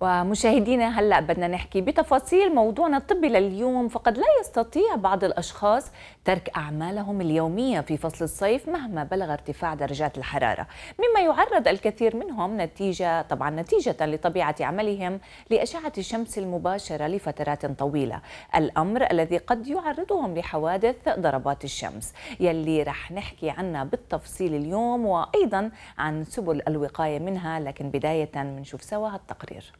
ومشاهدينا هلا بدنا نحكي بتفاصيل موضوعنا الطبي لليوم فقد لا يستطيع بعض الاشخاص ترك اعمالهم اليوميه في فصل الصيف مهما بلغ ارتفاع درجات الحراره مما يعرض الكثير منهم نتيجه طبعا نتيجه لطبيعه عملهم لاشعه الشمس المباشره لفترات طويله الامر الذي قد يعرضهم لحوادث ضربات الشمس يلي رح نحكي عنها بالتفصيل اليوم وايضا عن سبل الوقايه منها لكن بدايه بنشوف سوا هالتقرير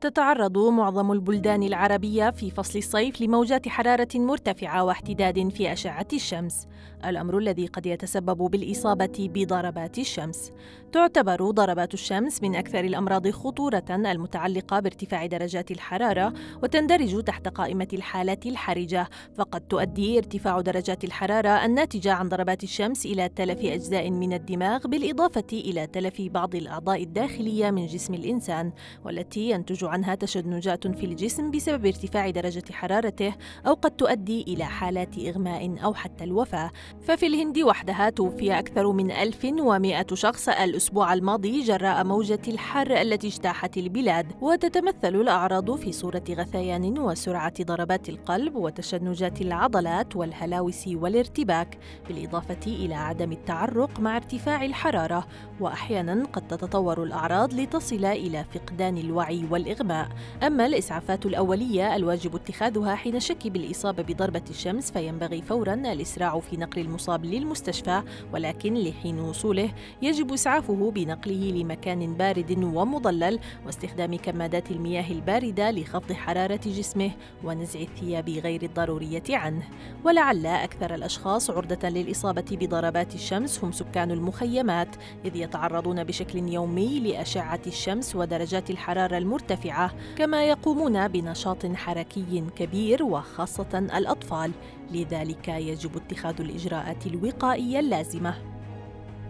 تتعرض معظم البلدان العربية في فصل الصيف لموجات حرارة مرتفعة واحتداد في أشعة الشمس، الأمر الذي قد يتسبب بالإصابة بضربات الشمس تعتبر ضربات الشمس من أكثر الأمراض خطورة المتعلقة بارتفاع درجات الحرارة وتندرج تحت قائمة الحالات الحرجة فقد تؤدي ارتفاع درجات الحرارة الناتجة عن ضربات الشمس إلى تلف أجزاء من الدماغ بالإضافة إلى تلف بعض الأعضاء الداخلية من جسم الإنسان والتي ينتج عنها تشنجات في الجسم بسبب ارتفاع درجة حرارته أو قد تؤدي إلى حالات إغماء أو حتى الوفاة ففي الهند وحدها توفي أكثر من 1100 شخص الأسبوع الماضي جراء موجة الحر التي اجتاحت البلاد وتتمثل الأعراض في صورة غثيان وسرعة ضربات القلب وتشنجات العضلات والهلاوس والارتباك بالإضافة إلى عدم التعرق مع ارتفاع الحرارة وأحيانا قد تتطور الأعراض لتصل إلى فقدان الوعي والإغماء أما الإسعافات الأولية الواجب اتخاذها حين شك بالإصابة بضربة الشمس فينبغي فورا الإسراع في نقل المصاب للمستشفى ولكن لحين وصوله يجب إسعافه بنقله لمكان بارد ومضلل واستخدام كمادات المياه الباردة لخفض حرارة جسمه ونزع الثياب غير الضرورية عنه ولعل أكثر الأشخاص عرضة للإصابة بضربات الشمس هم سكان المخيمات إذ يتعرضون بشكل يومي لأشعة الشمس ودرجات الحرارة المرتفعة كما يقومون بنشاط حركي كبير وخاصة الأطفال لذلك يجب اتخاذ الإجراءات الوقائية اللازمة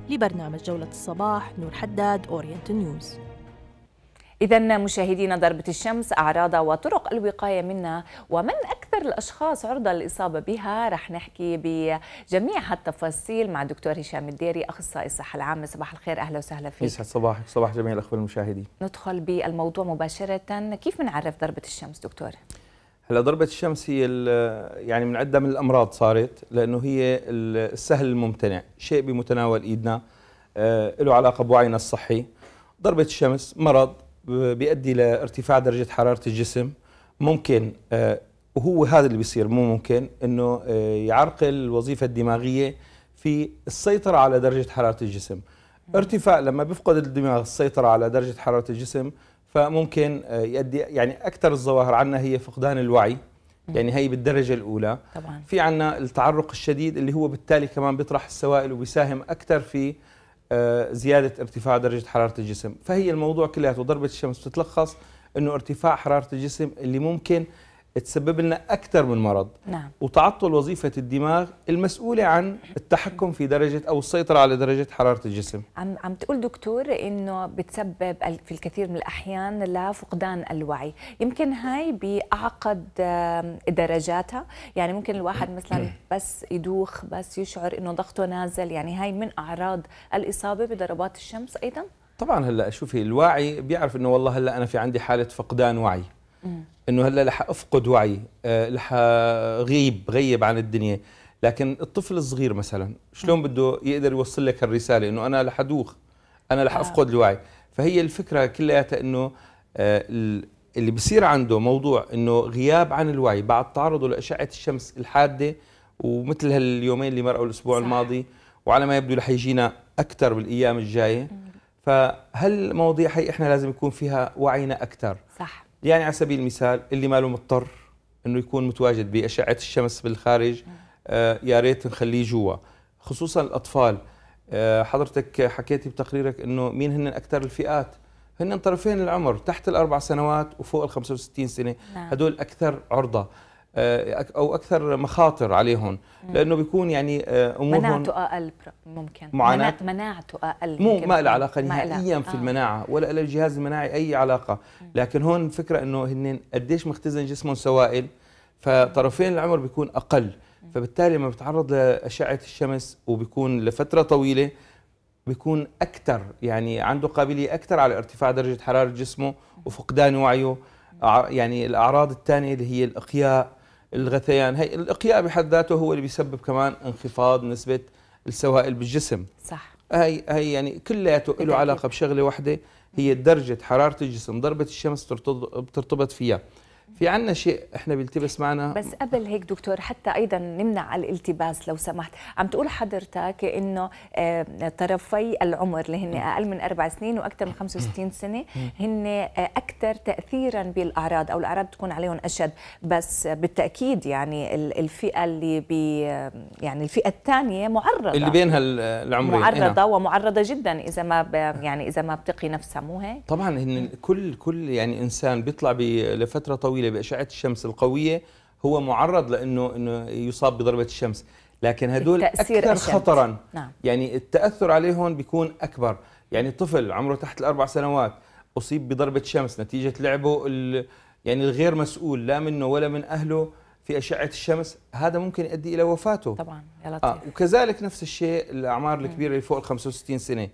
لبرنامج جولة الصباح نور حداد أورينت نيوز إذا مشاهدينا ضربة الشمس أعراضها وطرق الوقاية منها ومن أكثر الأشخاص عرضة للإصابة بها رح نحكي بجميع هالتفاصيل مع الدكتور هشام الديري أخصائي الصحة العامة صباح الخير أهلا وسهلا فيك يسعد صباحك صباح جميع الأخوة المشاهدين ندخل بالموضوع مباشرة كيف بنعرف ضربة الشمس دكتور؟ هلا ضربة الشمس هي يعني من عدة من الأمراض صارت لأنه هي السهل الممتنع شيء بمتناول إيدنا آه، له علاقة بوعينا الصحي ضربة الشمس مرض بيؤدي لارتفاع درجة حرارة الجسم ممكن آه، وهو هذا اللي بيصير مو ممكن انه آه، يعرقل الوظيفة الدماغية في السيطرة على درجة حرارة الجسم ارتفاع لما بيفقد الدماغ السيطرة على درجة حرارة الجسم فممكن آه، يؤدي يعني اكثر الظواهر عندنا هي فقدان الوعي يعني هي بالدرجه الاولى طبعا في عندنا التعرق الشديد اللي هو بالتالي كمان بيطرح السوائل وبيساهم اكثر في آه، زياده ارتفاع درجه حراره الجسم فهي الموضوع كلياته ضربه الشمس بتتلخص انه ارتفاع حراره الجسم اللي ممكن تسبب لنا أكثر من مرض نعم. وتعطل وظيفة الدماغ المسؤولة عن التحكم في درجة أو السيطرة على درجة حرارة الجسم عم, عم تقول دكتور إنه بتسبب في الكثير من الأحيان لفقدان الوعي يمكن هاي بأعقد درجاتها يعني ممكن الواحد مثلا بس يدوخ بس يشعر إنه ضغطه نازل يعني هاي من أعراض الإصابة بضربات الشمس أيضا طبعا هلا شوفي الواعي بيعرف انه والله هلا انا في عندي حاله فقدان وعي انه هلا رح افقد وعي رح آه، غيب غيب عن الدنيا لكن الطفل الصغير مثلا شلون بده يقدر يوصل لك هالرساله انه انا رح ادوخ انا رح آه. افقد الوعي فهي الفكره كلياتها انه آه، اللي بصير عنده موضوع انه غياب عن الوعي بعد تعرضه لاشعه الشمس الحاده ومثل هاليومين اللي مرقوا الاسبوع صح. الماضي وعلى ما يبدو رح يجينا اكثر بالايام الجايه فهل مواضيع هي احنا لازم يكون فيها وعينا اكثر صح يعني على سبيل المثال اللي ماله مضطر انه يكون متواجد باشعه الشمس بالخارج آه يا ريت نخليه جوا خصوصا الاطفال آه حضرتك حكيتي بتقريرك انه مين هن اكثر الفئات هن طرفين العمر تحت الاربع سنوات وفوق ال 65 سنه نعم. هدول اكثر عرضه آه، او اكثر مخاطر عليهم لانه بيكون يعني آه، امورهم مناعته اقل ممكن معاناة مناعته اقل مو ما لها علاقه نهائيا في آه. المناعه ولا لها الجهاز المناعي اي علاقه لكن هون الفكره انه هن قديش مختزن جسمهم سوائل فطرفين العمر بيكون اقل فبالتالي لما بتعرض لاشعه الشمس وبيكون لفتره طويله بيكون اكثر يعني عنده قابليه اكثر على ارتفاع درجه حراره جسمه وفقدان وعيه يعني الاعراض الثانيه اللي هي الاقياء الغثيان هي الاقياء بحد ذاته هو اللي بيسبب كمان انخفاض نسبه السوائل بالجسم صح هي هي يعني كلياته له علاقه بشغله واحده هي درجه حراره الجسم ضربه الشمس بترتبط فيها في عنا شيء احنا بيلتبس معنا بس قبل هيك دكتور حتى ايضا نمنع الالتباس لو سمحت عم تقول حضرتك انه آه، طرفي العمر اللي هن اقل من اربع سنين واكثر من 65 سنه هن آه، اكثر تاثيرا بالاعراض او الاعراض تكون عليهم اشد بس بالتاكيد يعني الفئه اللي بي آه، يعني الفئه الثانيه معرضه اللي بينها العمرين معرضه هنا. نعم. ومعرضه جدا اذا ما يعني اذا ما بتقي نفسها مو هيك طبعا هن كل كل يعني انسان بيطلع لفتره طويله طويله باشعه الشمس القويه هو معرض لانه انه يصاب بضربه الشمس لكن هدول اكثر الشمس. خطرا نعم. يعني التاثر عليهم بيكون اكبر يعني طفل عمره تحت الاربع سنوات اصيب بضربه شمس نتيجه لعبه يعني الغير مسؤول لا منه ولا من اهله في اشعه الشمس هذا ممكن يؤدي الى وفاته طبعا يا آه، لطيف آه وكذلك نفس الشيء الاعمار الكبيره اللي فوق ال 65 سنه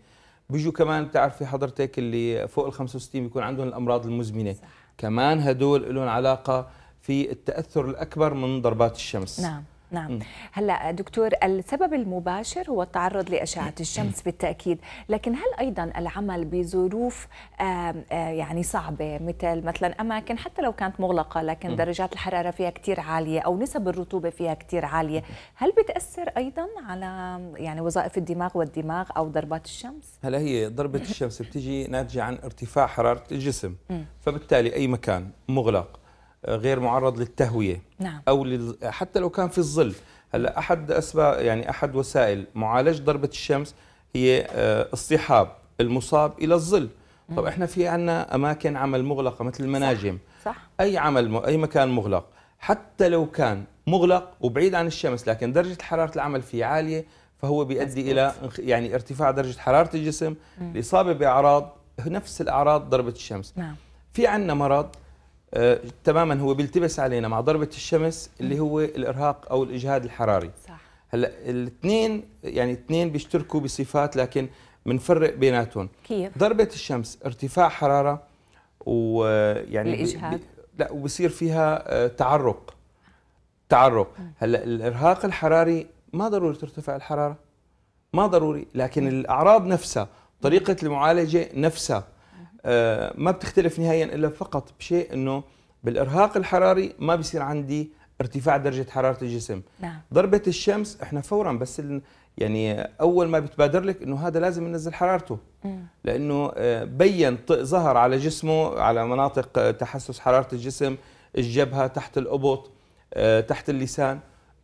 بيجوا كمان بتعرفي حضرتك اللي فوق ال 65 بيكون عندهم الامراض المزمنه صح. كمان هدول لهم علاقه في التاثر الاكبر من ضربات الشمس نعم نعم هلا دكتور السبب المباشر هو التعرض لأشعة الشمس بالتأكيد لكن هل أيضا العمل بظروف آه، يعني صعبة مثل مثلا أماكن حتى لو كانت مغلقة لكن درجات الحرارة فيها كثير عالية أو نسب الرطوبة فيها كثير عالية هل بتأثر أيضا على يعني وظائف الدماغ والدماغ أو ضربات الشمس؟ هلا هي ضربة الشمس بتيجي ناتجة عن ارتفاع حرارة الجسم فبالتالي أي مكان مغلق غير معرض للتهويه نعم. او لل... حتى لو كان في الظل هلا احد اسباب يعني احد وسائل معالجه ضربه الشمس هي آه، اصطحاب المصاب الى الظل طب احنا في عندنا اماكن عمل مغلقه مثل المناجم صح. صح. اي عمل م... اي مكان مغلق حتى لو كان مغلق وبعيد عن الشمس لكن درجه حراره العمل فيه عاليه فهو بيؤدي الى يعني ارتفاع درجه حراره الجسم الاصابه باعراض نفس الاعراض ضربه الشمس نعم في عندنا مرض آه تماما هو بيلتبس علينا مع ضربه الشمس اللي هو الارهاق او الاجهاد الحراري صح هلا الاثنين يعني اثنين بيشتركوا بصفات لكن بنفرق بيناتهم كيف ضربه الشمس ارتفاع حراره ويعني آه، الاجهاد لا وبصير فيها آه، تعرق تعرق هلا الارهاق الحراري ما ضروري ترتفع الحراره ما ضروري لكن الاعراض نفسها طريقه المعالجه نفسها آه، ما بتختلف نهائيا الا فقط بشيء انه بالارهاق الحراري ما بيصير عندي ارتفاع درجه حراره الجسم نعم. ضربه الشمس احنا فورا بس يعني اول ما بتبادر لك انه هذا لازم ننزل حرارته مم. لانه آه، بين ظهر على جسمه على مناطق آه، تحسس حراره الجسم الجبهه تحت الابط تحت اللسان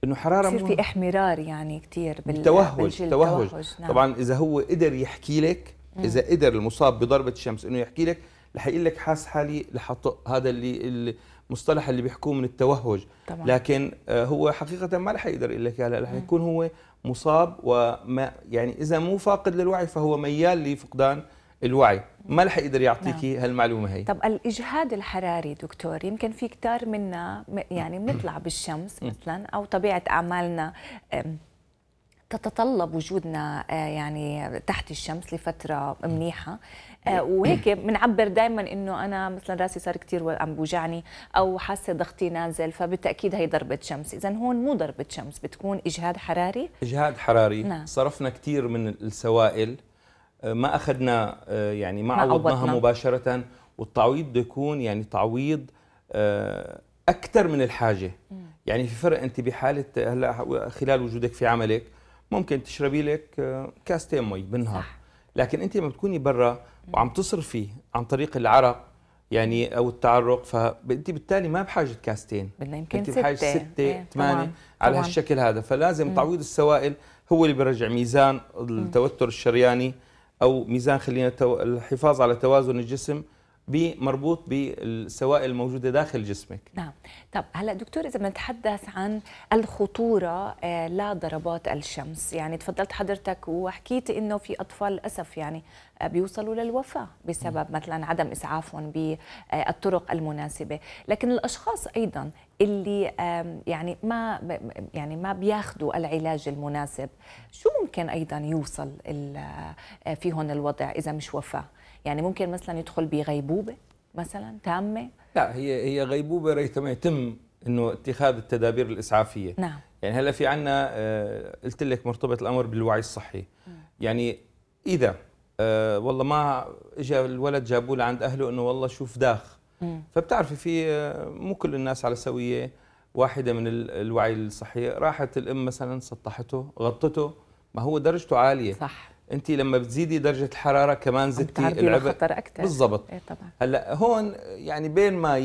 انه حراره بصير في احمرار يعني كثير بالتوهج توهج نعم. طبعا اذا هو قدر يحكي لك اذا قدر المصاب بضربه الشمس انه يحكي لك رح يقول لك حاس حالي رح اطق هذا اللي المصطلح اللي بيحكوه من التوهج طبعا. لكن آه، هو حقيقه ما رح يقدر يقول لك هلا رح يكون هو مصاب وما يعني اذا مو فاقد للوعي فهو ميال لفقدان الوعي ما رح يقدر يعطيكي نعم. هالمعلومه هي طب الاجهاد الحراري دكتور يمكن في كتار منا يعني بنطلع بالشمس مثلا او طبيعه اعمالنا تتطلب وجودنا آه، يعني تحت الشمس لفتره منيحه آه، وهيك بنعبر دائما انه انا مثلا راسي صار كثير عم بوجعني او حاسه ضغطي نازل فبالتاكيد هي ضربه شمس اذا هون مو ضربه شمس بتكون اجهاد حراري اجهاد حراري نعم. صرفنا كثير من السوائل آه، ما اخذنا يعني ما عوضناها مباشره والتعويض بده يكون يعني تعويض اكثر من الحاجه يعني في فرق انت بحاله هلا خلال وجودك في عملك ممكن تشربي لك آه، كاستين مي بالنهار صح. لكن انت لما بتكوني برا وعم تصرفي عن طريق العرق يعني او التعرق فانت بالتالي ما بحاجه كاستين بدنا يمكن انت بحاجه ستة, ستة إيه، ثمانية على طبعاً. هالشكل هذا فلازم مم. تعويض السوائل هو اللي بيرجع ميزان التوتر الشرياني او ميزان خلينا الحفاظ على توازن الجسم مربوط بالسوائل الموجوده داخل جسمك نعم طب هلا دكتور اذا بنتحدث عن الخطوره آه، لضربات الشمس يعني تفضلت حضرتك وحكيت انه في اطفال للاسف يعني آه، بيوصلوا للوفاه بسبب مثلا عدم اسعافهم بالطرق آه، المناسبه لكن الاشخاص ايضا اللي يعني ما يعني ما بياخذوا العلاج المناسب شو ممكن ايضا يوصل فيهم الوضع اذا مش وفاه يعني ممكن مثلا يدخل بغيبوبه مثلا تامه لا هي هي غيبوبه ريثما يتم انه اتخاذ التدابير الاسعافيه نعم يعني هلا في عنا آه، قلت لك مرتبط الامر بالوعي الصحي يعني اذا آه، والله ما اجى الولد جابوه لعند اهله انه والله شوف داخ فبتعرفي في آه، مو كل الناس على سويه واحده من الوعي الصحي راحت الام مثلا سطحته غطته ما هو درجته عاليه صح انت لما بتزيدي درجه الحراره كمان زدتي العبء خطر اكثر بالضبط ايه طبعا هلا هون يعني بين ما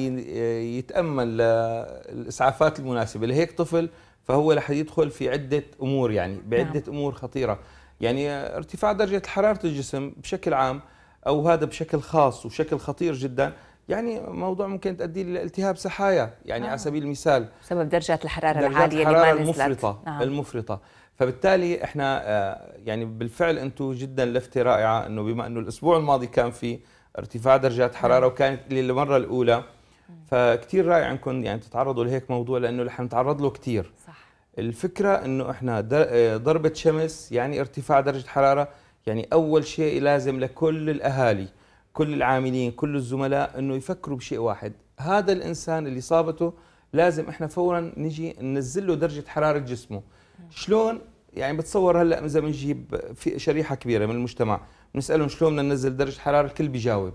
يتامل الاسعافات المناسبه لهيك طفل فهو رح يدخل في عده امور يعني بعده نعم. امور خطيره يعني ارتفاع درجه حراره الجسم بشكل عام او هذا بشكل خاص وبشكل خطير جدا يعني موضوع ممكن تؤدي لالتهاب سحايا يعني آه. على سبيل المثال بسبب درجات الحراره درجات العاليه الحرارة اللي ما نزلت المفرطه نعم. المفرطه فبالتالي احنا آه، يعني بالفعل انتم جدا لفته رائعه انه بما انه الاسبوع الماضي كان في ارتفاع درجات حراره نعم. وكانت للمره الاولى فكتير رائع انكم يعني تتعرضوا لهيك موضوع لانه رح نتعرض له كثير صح الفكره انه احنا آه، ضربه شمس يعني ارتفاع درجه حراره يعني اول شيء لازم لكل الاهالي كل العاملين كل الزملاء انه يفكروا بشيء واحد هذا الانسان اللي صابته لازم احنا فورا نجي ننزل له درجه حراره جسمه شلون يعني بتصور هلا اذا بنجيب في شريحه كبيره من المجتمع بنسالهم شلون بدنا ننزل درجه حراره الكل بيجاوب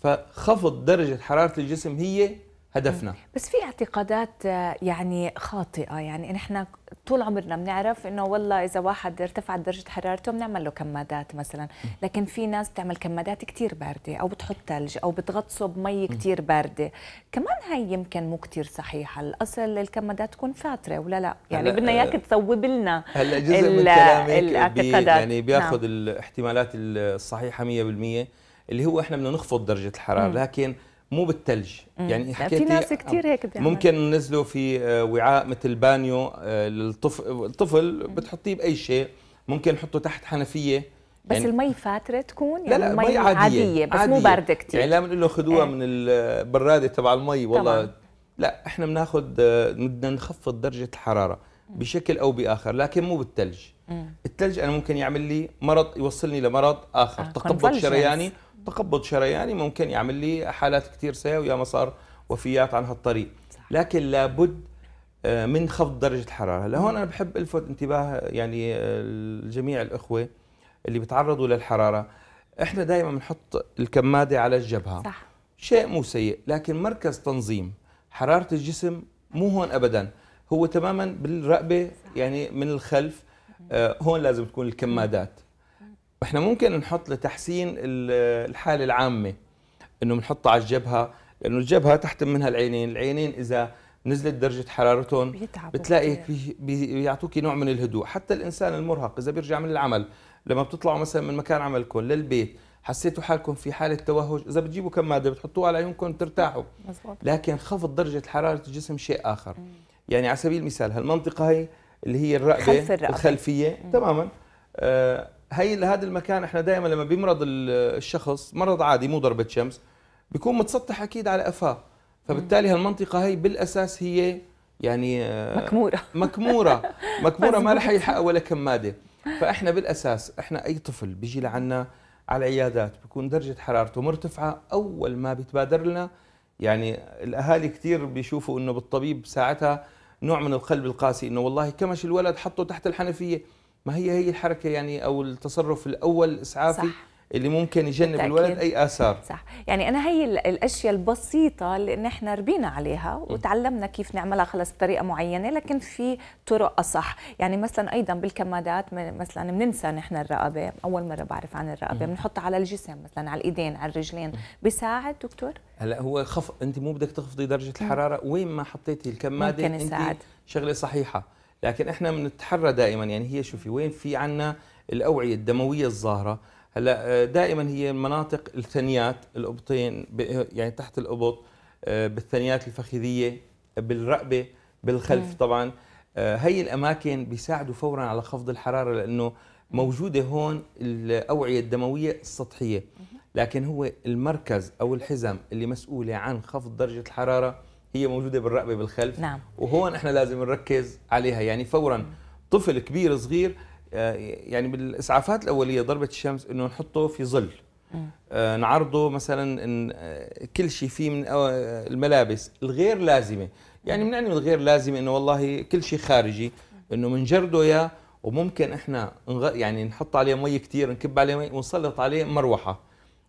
فخفض درجه حراره الجسم هي هدفنا آه. بس في اعتقادات آه، يعني خاطئه يعني نحن طول عمرنا بنعرف انه والله اذا واحد ارتفعت درجه حرارته بنعمل له كمادات مثلا لكن في ناس بتعمل كمادات كثير بارده او بتحط ثلج او بتغطسه بمي كثير بارده كمان هاي يمكن مو كثير صحيحه الاصل الكمادات تكون فاتره ولا لا يعني بدنا اياك آه، تثوب لنا هلا جزء من كلامك الاعتقادات بي يعني بياخذ نعم. الاحتمالات الصحيحه 100% اللي هو احنا بدنا نخفض درجه الحراره لكن مو بالثلج يعني, يعني حكيت في ناس كثير هيك بيعمل. ممكن ننزله في آه، وعاء مثل بانيو آه، للطفل بتحطيه باي شيء ممكن نحطه تحت حنفيه بس يعني المي فاتره تكون يعني لا لا يعني المي عادية, عاديه بس عادية. مو بارده كثير يعني لا بنقول له خذوها إيه. من البراده تبع المي والله طبعا. لا احنا بناخذ آه، بدنا نخفض درجه الحراره بشكل او باخر لكن مو بالثلج الثلج انا ممكن يعمل لي مرض يوصلني لمرض اخر آه. تقبض شرياني تقبض شرياني ممكن يعمل لي حالات كثير سيئه وياما صار وفيات عن هالطريق لكن لابد آه، من خفض درجه الحراره هلا هون انا بحب الفت انتباه يعني آه، جميع الاخوه اللي بيتعرضوا للحراره احنا دائما بنحط الكماده على الجبهه صح. شيء مو سيء لكن مركز تنظيم حراره الجسم مو هون ابدا هو تماما بالرقبه صح. يعني من الخلف آه، هون لازم تكون الكمادات احنا ممكن نحط لتحسين الحاله العامه انه بنحطها على الجبهه لانه الجبهه تحتم منها العينين العينين اذا نزلت درجة حرارتهم بتلاقي بي بيعطوك نوع من الهدوء حتى الإنسان المرهق إذا بيرجع من العمل لما بتطلعوا مثلا من مكان عملكم للبيت حسيتوا حالكم في حالة توهج إذا بتجيبوا كمادة بتحطوها على عيونكم بترتاحوا لكن خفض درجة حرارة الجسم شيء آخر يعني على سبيل المثال هالمنطقة هي اللي هي الرقبة خلف الخلفية تماما آه، هي هذا المكان احنا دائما لما بيمرض الشخص مرض عادي مو ضربه شمس بيكون متسطح اكيد على قفاه فبالتالي هالمنطقه هي بالاساس هي يعني آه، مكموره مكموره مكموره ما لها يحقق ولا كماده فاحنا بالاساس احنا اي طفل بيجي لعنا على العيادات بيكون درجه حرارته مرتفعه اول ما بيتبادر لنا يعني الاهالي كثير بيشوفوا انه بالطبيب ساعتها نوع من القلب القاسي انه والله كمش الولد حطه تحت الحنفيه ما هي هي الحركه يعني او التصرف الاول الاسعافي صح. اللي ممكن يجنب بالتأكيد. الولد اي اثار صح يعني انا هي الاشياء البسيطه اللي نحن ربينا عليها وتعلمنا كيف نعملها خلص بطريقه معينه لكن في طرق اصح يعني مثلا ايضا بالكمادات مثلا بننسى نحن الرقبه اول مره بعرف عن الرقبه بنحطها على الجسم مثلا على الايدين على الرجلين بيساعد دكتور هلا هو خف انت مو بدك تخفضي درجه الحراره وين ما حطيتي الكماده ممكن يساعد. انت شغله صحيحه لكن احنا بنتحرى دائما يعني هي شوفي وين في عنا الاوعيه الدمويه الظاهره هلا آه، دائما هي مناطق الثنيات الابطين آه، يعني تحت الابط آه، بالثنيات الفخذيه بالرقبه بالخلف طبعا هي الاماكن بيساعدوا فورا على خفض الحراره لانه موجوده هون الاوعيه الدمويه السطحيه لكن هو المركز او الحزم اللي مسؤوله عن خفض درجه الحراره هي موجوده بالرقبه بالخلف نعم وهون احنا لازم نركز عليها يعني فورا طفل كبير صغير آه، يعني بالاسعافات الاوليه ضربه الشمس انه نحطه في ظل آه، نعرضه مثلا إن آه، كل شيء فيه من الملابس الغير لازمه يعني بنعني الغير لازمه انه والله كل شيء خارجي انه بنجرده يا وممكن احنا يعني نحط عليه مي كثير نكب عليه مي ونسلط عليه مروحه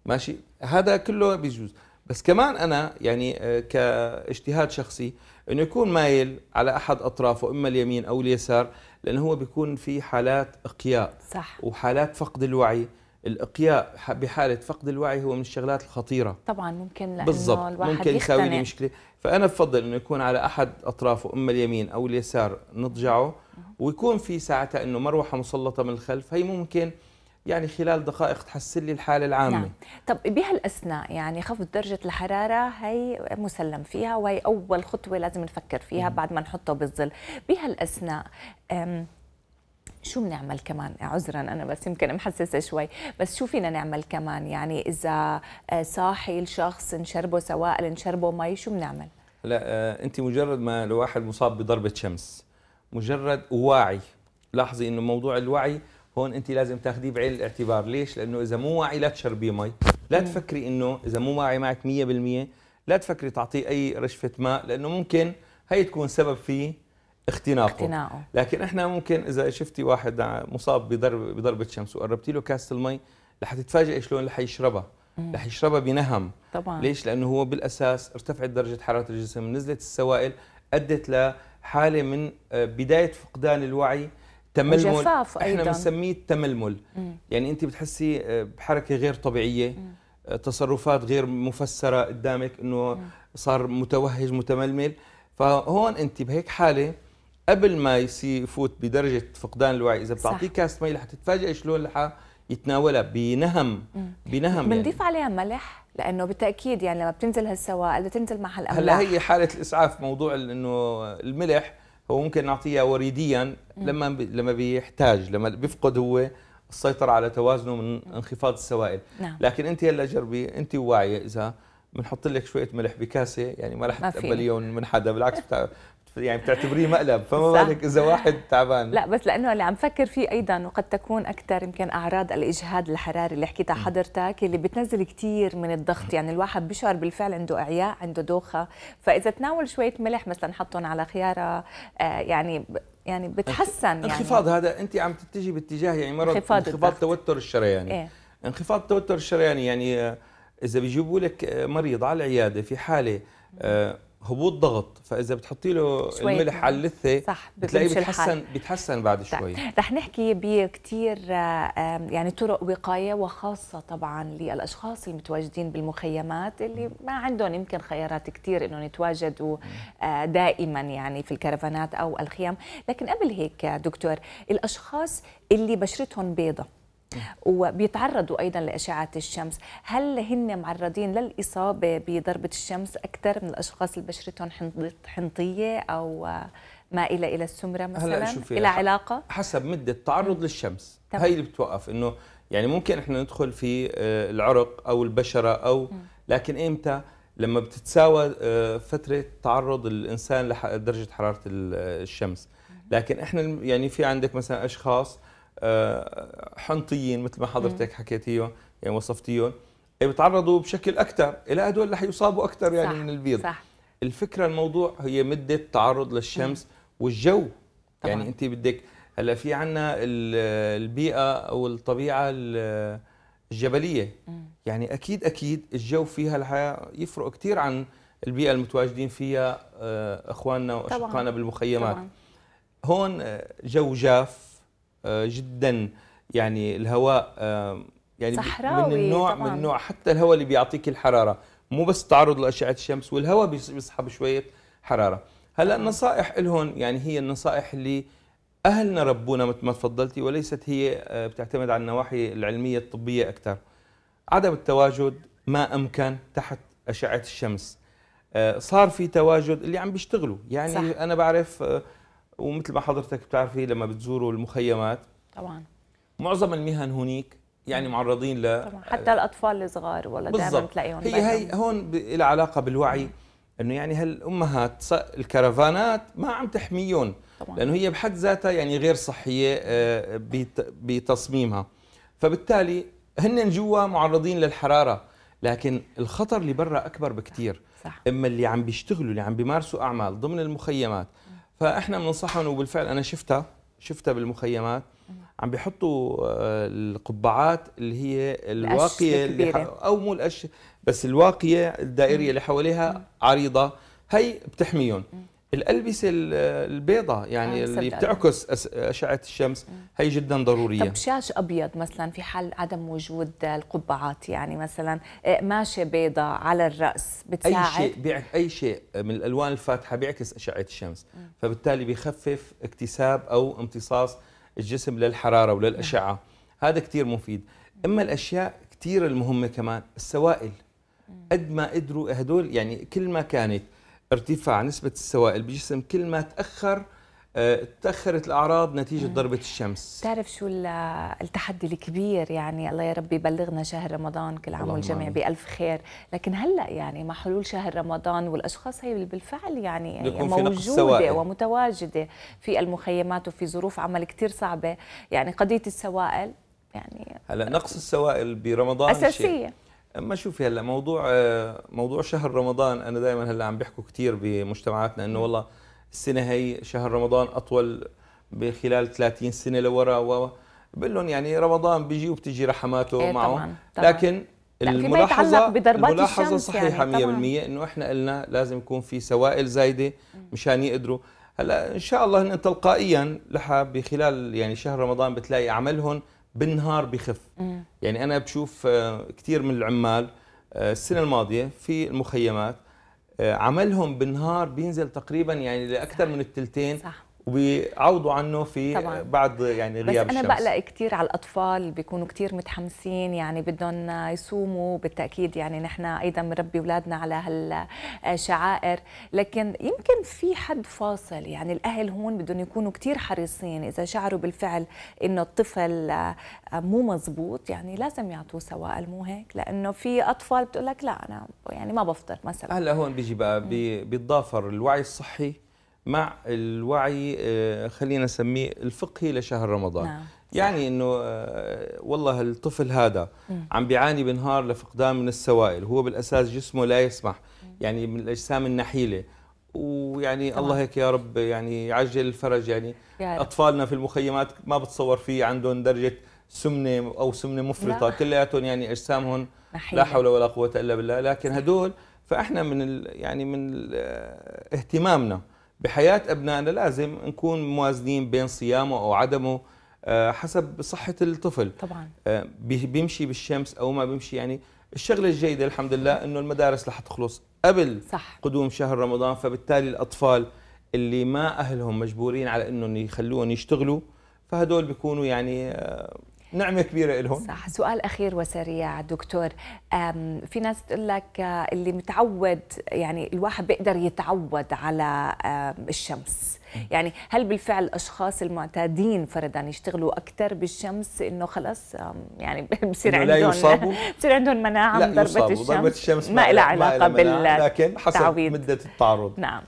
ماشي هذا كله بيجوز بس كمان انا يعني آه، كاجتهاد شخصي انه يكون مايل على احد اطرافه اما اليمين او اليسار لانه هو بيكون في حالات اقياء صح وحالات فقد الوعي الاقياء بحاله فقد الوعي هو من الشغلات الخطيره طبعا ممكن لانه بالزبط. الواحد ممكن يساوي لي مشكله فانا بفضل انه يكون على احد اطرافه اما اليمين او اليسار نضجعه ويكون في ساعتها انه مروحه مسلطه من الخلف هي ممكن يعني خلال دقائق تحسن لي الحاله العامه نعم. طب بهالاثناء يعني خفض درجه الحراره هي مسلم فيها وهي اول خطوه لازم نفكر فيها بعد ما نحطه بالظل بهالاثناء شو بنعمل كمان عذرا انا بس يمكن محسسه شوي بس شو فينا نعمل كمان يعني اذا صاحي أه، الشخص نشربه سوائل نشربه مي شو بنعمل لا أه، انت مجرد ما الواحد مصاب بضربه شمس مجرد واعي لاحظي انه موضوع الوعي هون انت لازم تاخذيه بعين الاعتبار ليش لانه اذا مو واعي لا تشربيه مي لا تفكري انه اذا مو واعي معك 100% لا تفكري تعطيه اي رشفه ماء لانه ممكن هي تكون سبب في اختناقه. اختناقه لكن احنا ممكن اذا شفتي واحد مصاب بضرب بضربه شمس وقربتي له كاسه المي رح تتفاجئي شلون رح يشربها رح يشربها بنهم طبعا ليش لانه هو بالاساس ارتفعت درجه حراره الجسم نزلت السوائل ادت لحاله من آه، بدايه فقدان الوعي تململ وجفاف احنا بنسميه التململ يعني انت بتحسي آه، بحركه غير طبيعيه آه، تصرفات غير مفسره قدامك انه صار متوهج متململ فهون انت بهيك حاله قبل ما يصير يفوت بدرجه فقدان الوعي اذا بتعطيه كاس مي رح تتفاجئ شلون رح يتناولها بنهم بنهم يعني. بنضيف يعني. عليها ملح لانه بالتاكيد يعني لما بتنزل هالسوائل بتنزل مع هالاملاح هلا هي حاله الاسعاف موضوع انه الملح هو ممكن نعطيها وريديا لما لما بيحتاج لما بيفقد هو السيطره على توازنه من انخفاض السوائل نعم. لكن انت هلا جربي انت واعيه اذا بنحط لك شويه ملح بكاسه يعني ما رح تقبليهم من حدا بالعكس يعني بتعتبريه مقلب فما بالك اذا واحد تعبان لا بس لانه اللي عم فكر فيه ايضا وقد تكون اكثر يمكن اعراض الاجهاد الحراري اللي حكيتها حضرتك اللي بتنزل كثير من الضغط يعني الواحد بيشعر بالفعل عنده اعياء عنده دوخه فاذا تناول شويه ملح مثلا حطهم على خياره آه يعني يعني بتحسن يعني انخفاض هذا انت عم تتجهي باتجاه يعني مرض انخفاض, انخفاض توتر الشرياني إيه؟ انخفاض التوتر الشرياني يعني آه، اذا بيجيبوا لك آه، مريض على العياده في حاله آه هبوط ضغط فاذا بتحطي له الملح على اللثه صح بتلاقيه بيتحسن الحال. بيتحسن بعد طيب، شوي رح نحكي بكثير يعني طرق وقايه وخاصه طبعا للاشخاص المتواجدين بالمخيمات اللي ما عندهم يمكن خيارات كثير انهم يتواجدوا آه، دائما يعني في الكرفانات او الخيام لكن قبل هيك دكتور الاشخاص اللي بشرتهم بيضه وبيتعرضوا ايضا لاشعه الشمس، هل هن معرضين للاصابه بضربه الشمس اكثر من الاشخاص اللي بشرتهم حنطيه او مائله الى السمره مثلا؟ هلا شوفي الى علاقه؟ حسب مده تعرض للشمس، طبعا. هي اللي بتوقف انه يعني ممكن احنا ندخل في آه، العرق او البشره او لكن امتى؟ لما بتتساوى آه، فتره تعرض الانسان لدرجه حراره آه، الشمس، لكن احنا يعني في عندك مثلا اشخاص آه، حنطيين مثل ما حضرتك حكيتيهم يعني وصفتيهم إيه، بيتعرضوا بشكل اكثر الى هدول رح يصابوا اكثر يعني صح من البيض صح الفكره الموضوع هي مده تعرض للشمس والجو يعني طبعا. يعني انت بدك هلا في عنا البيئه او الطبيعه الجبليه يعني اكيد اكيد الجو فيها الحياه يفرق كثير عن البيئه المتواجدين فيها آه، اخواننا واشقائنا بالمخيمات طبعا. هون آه، جو جاف آه، جدا يعني الهواء آه، يعني صحراوي من النوع طبعاً. من النوع حتى الهواء اللي بيعطيك الحراره مو بس تعرض لاشعه الشمس والهواء بيسحب شويه حراره هلا النصائح لهم يعني هي النصائح اللي اهلنا ربونا مثل ما تفضلتي وليست هي آه، بتعتمد على النواحي العلميه الطبيه اكثر عدم التواجد ما امكن تحت اشعه الشمس صار في تواجد اللي عم بيشتغلوا يعني صح. انا بعرف ومثل ما حضرتك بتعرفي لما بتزوروا المخيمات طبعا معظم المهن هنيك يعني معرضين ل طبعا حتى الاطفال الصغار ولا دائما بتلاقيهم هي هي هون لها علاقه بالوعي انه يعني هالامهات الكرفانات ما عم تحميهم لانه هي بحد ذاتها يعني غير صحيه آه، بتصميمها فبالتالي هن جوا معرضين للحراره لكن الخطر اللي برا اكبر بكثير صح. اما اللي عم بيشتغلوا اللي عم بيمارسوا اعمال ضمن المخيمات فاحنا بننصحهم وبالفعل انا شفتها شفتها بالمخيمات عم بيحطوا آه، القبعات اللي هي الواقيه اللي او مو القش بس الواقيه الدائريه اللي حواليها عريضه هي بتحميهم الالبسه البيضاء يعني آه اللي بتعكس اشعه الشمس هي جدا ضروريه طب شاش ابيض مثلا في حال عدم وجود القبعات يعني مثلا آه، ماشي بيضاء على الراس بتساعد اي شيء بيعك اي شيء من الالوان الفاتحه بيعكس اشعه الشمس فبالتالي بيخفف اكتساب او امتصاص الجسم للحراره وللاشعه هذا كثير مفيد اما الاشياء كثير المهمه كمان السوائل قد ما قدروا هدول يعني كل ما كانت ارتفاع نسبة السوائل بجسم كل ما تأخر آه، تأخرت الأعراض نتيجة ضربة الشمس تعرف شو التحدي الكبير يعني الله يا رب يبلغنا شهر رمضان كل عام والجميع بألف خير لكن هلأ يعني مع حلول شهر رمضان والأشخاص هي بالفعل يعني موجودة ومتواجدة في المخيمات وفي ظروف عمل كتير صعبة يعني قضية السوائل يعني هلأ نقص السوائل برمضان أساسية شيء. اما شوفي هلا موضوع آه، موضوع شهر رمضان انا دائما هلا عم بيحكوا كثير بمجتمعاتنا انه والله السنه هي شهر رمضان اطول بخلال 30 سنه لورا و بقول لهم يعني رمضان بيجي وبتجي رحماته إيه معه طبعاً طبعاً لكن الملاحظه الملاحظه صحيحه يعني 100% انه احنا قلنا لازم يكون في سوائل زايده مشان يقدروا هلا ان شاء الله ان تلقائيا لحا بخلال يعني شهر رمضان بتلاقي عملهم بالنهار بخف يعني انا بشوف آه، كثير من العمال آه، السنه الماضيه في المخيمات آه، عملهم بالنهار بينزل تقريبا يعني لاكثر من الثلثين وبيعوضوا عنه في طبعا. بعد يعني غياب بس انا الشمس. بقلق كثير على الاطفال بيكونوا كثير متحمسين يعني بدهم يصوموا بالتاكيد يعني نحن ايضا بنربي اولادنا على هالشعائر لكن يمكن في حد فاصل يعني الاهل هون بدهم يكونوا كثير حريصين اذا شعروا بالفعل انه الطفل مو مزبوط يعني لازم يعطوه سوائل مو هيك لانه في اطفال بتقول لك لا انا يعني ما بفطر مثلا هلا هون بيجي بقى بيتضافر الوعي الصحي مع الوعي آه، خلينا نسميه الفقهي لشهر رمضان نعم. يعني انه آه، والله الطفل هذا عم بيعاني بنهار لفقدان من السوائل هو بالاساس جسمه لا يسمح يعني من الاجسام النحيله ويعني طبعا. الله هيك يا رب يعني يعجل الفرج يعني اطفالنا في المخيمات ما بتصور في عندهم درجه سمنه او سمنه مفرطه كلياتهم يعني اجسامهم لا حول ولا قوه الا بالله لكن هدول فاحنا من يعني من آه، اهتمامنا بحياه ابنائنا لازم نكون موازنين بين صيامه او عدمه آه، حسب صحه الطفل طبعا آه، بيمشي بالشمس او ما بيمشي يعني الشغله الجيده الحمد لله انه المدارس رح تخلص قبل صح. قدوم شهر رمضان فبالتالي الاطفال اللي ما اهلهم مجبورين على انهم يخلوهم يشتغلوا فهدول بيكونوا يعني آه، نعمه كبيره لهم صح سؤال اخير وسريع دكتور في ناس تقول لك اللي متعود يعني الواحد بيقدر يتعود على الشمس يعني هل بالفعل الاشخاص المعتادين فرضا يشتغلوا اكثر بالشمس انه خلاص يعني بصير عندهم يصابوا بصير عندهم مناعه من ضربه الشمس ضربه الشمس ما لها علاقه بالتعويض لكن حسب مده التعرض نعم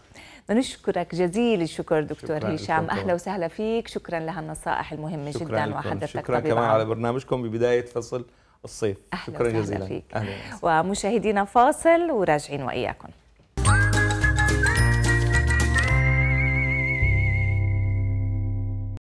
نشكرك جزيل الشكر دكتور شكرا هشام اهلا وسهلا فيك شكرا لها النصائح المهمه شكرا جدا لكم. وحدثتك شكرا كمان على برنامجكم ببدايه فصل الصيف أهلا شكرا جزيلا فيك. أهلا ومشاهدينا فاصل وراجعين واياكم